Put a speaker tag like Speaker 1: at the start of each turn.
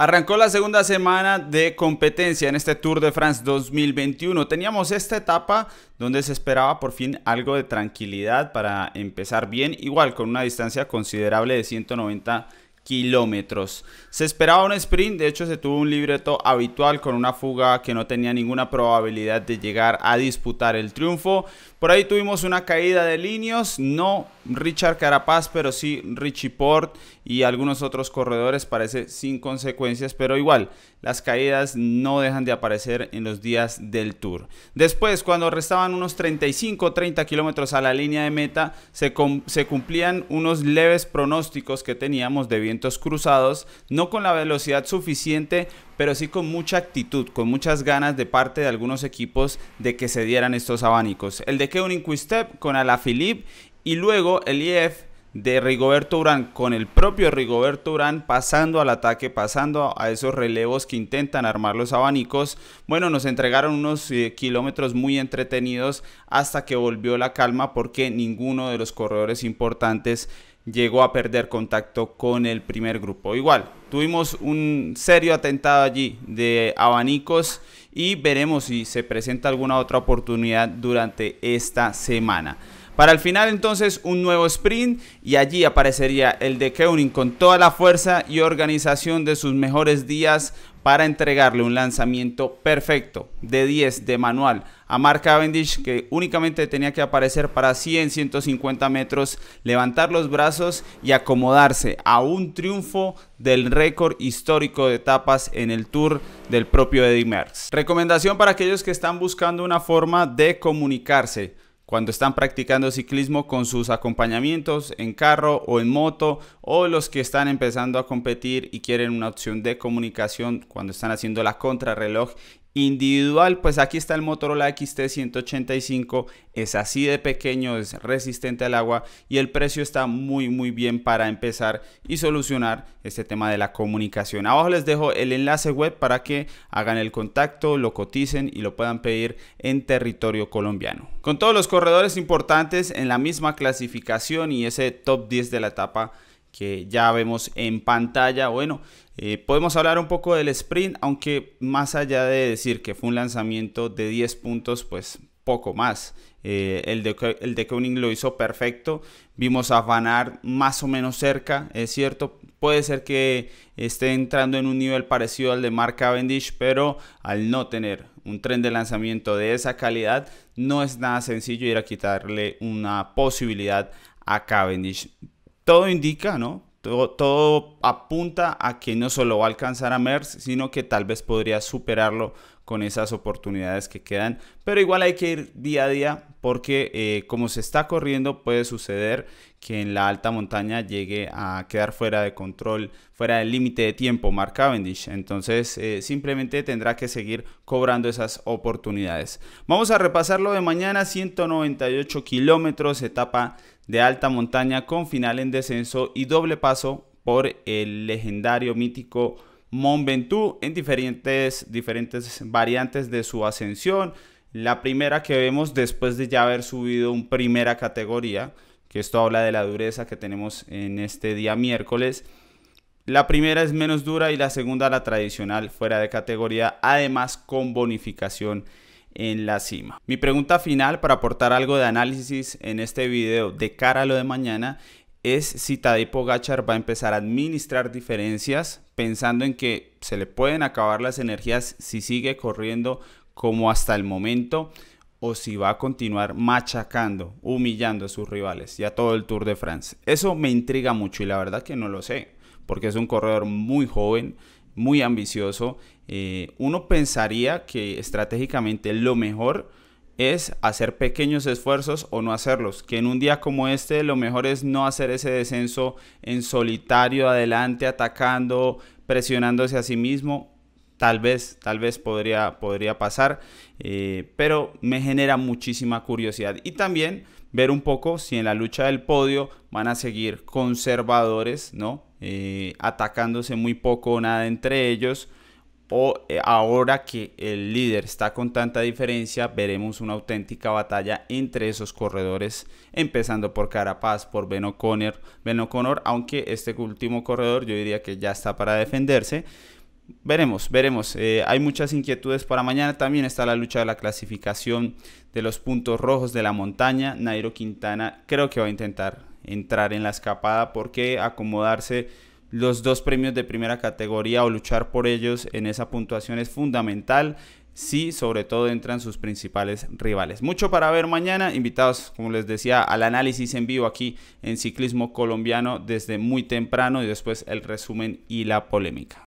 Speaker 1: Arrancó la segunda semana de competencia en este Tour de France 2021. Teníamos esta etapa donde se esperaba por fin algo de tranquilidad para empezar bien, igual con una distancia considerable de 190 kilómetros. Se esperaba un sprint, de hecho se tuvo un libreto habitual con una fuga que no tenía ninguna probabilidad de llegar a disputar el triunfo. Por ahí tuvimos una caída de líneas, no Richard Carapaz, pero sí Richie Port y algunos otros corredores, parece sin consecuencias, pero igual, las caídas no dejan de aparecer en los días del Tour. Después, cuando restaban unos 35 30 kilómetros a la línea de meta, se, cumplían unos leves pronósticos que teníamos de vientos cruzados, no con la velocidad suficiente, pero sí con mucha actitud, con muchas ganas de parte de algunos equipos de que se dieran estos abanicos. El de Keuning Quistep con Alaphilip y luego el IEF de Rigoberto Urán con el propio Rigoberto Urán pasando al ataque, pasando a esos relevos que intentan armar los abanicos. Bueno, nos entregaron unos eh, kilómetros muy entretenidos hasta que volvió la calma porque ninguno de los corredores importantes llegó a perder contacto con el primer grupo. Igual, tuvimos un serio atentado allí de abanicos y veremos si se presenta alguna otra oportunidad durante esta semana. Para el final entonces un nuevo sprint y allí aparecería el de Keuning con toda la fuerza y organización de sus mejores días para entregarle un lanzamiento perfecto de 10 de manual a Mark Cavendish que únicamente tenía que aparecer para 100, 150 metros, levantar los brazos y acomodarse a un triunfo del récord histórico de etapas en el Tour del propio Eddy Merckx. Recomendación para aquellos que están buscando una forma de comunicarse cuando están practicando ciclismo con sus acompañamientos en carro o en moto o los que están empezando a competir y quieren una opción de comunicación cuando están haciendo la contrarreloj individual, pues aquí está el Motorola XT185, es así de pequeño, es resistente al agua y el precio está muy muy bien para empezar y solucionar este tema de la comunicación. Abajo les dejo el enlace web para que hagan el contacto, lo coticen y lo puedan pedir en territorio colombiano. Con todos los corredores importantes en la misma clasificación y ese top 10 de la etapa que ya vemos en pantalla. Bueno, eh, podemos hablar un poco del sprint, aunque más allá de decir que fue un lanzamiento de 10 puntos, pues poco más. Eh, el, de, el de Koenig lo hizo perfecto. Vimos a Vanar más o menos cerca, es cierto. Puede ser que esté entrando en un nivel parecido al de Mark Cavendish, pero al no tener un tren de lanzamiento de esa calidad, no es nada sencillo ir a quitarle una posibilidad a Cavendish todo indica, ¿no? Todo, apunta a que no solo va a alcanzar a MERS, sino que tal vez podría superarlo con esas oportunidades que quedan. Pero igual hay que ir día a día porque eh, como se está corriendo puede suceder que en la alta montaña llegue a quedar fuera de control, fuera del límite de tiempo, Mark Cavendish. Entonces eh, simplemente tendrá que seguir cobrando esas oportunidades. Vamos a repasarlo de mañana, 198 kilómetros, etapa de alta montaña con final en descenso y doble paso por el legendario mítico Monventú en diferentes, diferentes variantes de su ascensión. La primera que vemos después de ya haber subido un primera categoría, que esto habla de la dureza que tenemos en este día miércoles. La primera es menos dura y la segunda la tradicional fuera de categoría, además con bonificación en la cima. Mi pregunta final para aportar algo de análisis en este video de cara a lo de mañana es si Tadej Gachar va a empezar a administrar diferencias pensando en que se le pueden acabar las energías si sigue corriendo como hasta el momento o si va a continuar machacando, humillando a sus rivales y a todo el Tour de France. Eso me intriga mucho y la verdad que no lo sé, porque es un corredor muy joven, muy ambicioso. Eh, uno pensaría que estratégicamente lo mejor es hacer pequeños esfuerzos o no hacerlos. Que en un día como este lo mejor es no hacer ese descenso en solitario, adelante, atacando, presionándose a sí mismo. Tal vez, tal vez podría, podría pasar, eh, pero me genera muchísima curiosidad. Y también ver un poco si en la lucha del podio van a seguir conservadores, ¿no? Eh, atacándose muy poco o nada entre ellos o eh, ahora que el líder está con tanta diferencia, veremos una auténtica batalla entre esos corredores, empezando por Carapaz, por Ben O'Connor, aunque este último corredor yo diría que ya está para defenderse. Veremos, veremos. Eh, hay muchas inquietudes para mañana. También está la lucha de la clasificación de los puntos rojos de la montaña. Nairo Quintana creo que va a intentar entrar en la escapada porque acomodarse los dos premios de primera categoría o luchar por ellos en esa puntuación es fundamental si sobre todo entran sus principales rivales. Mucho para ver mañana, invitados como les decía al análisis en vivo aquí en Ciclismo Colombiano desde muy temprano y después el resumen y la polémica.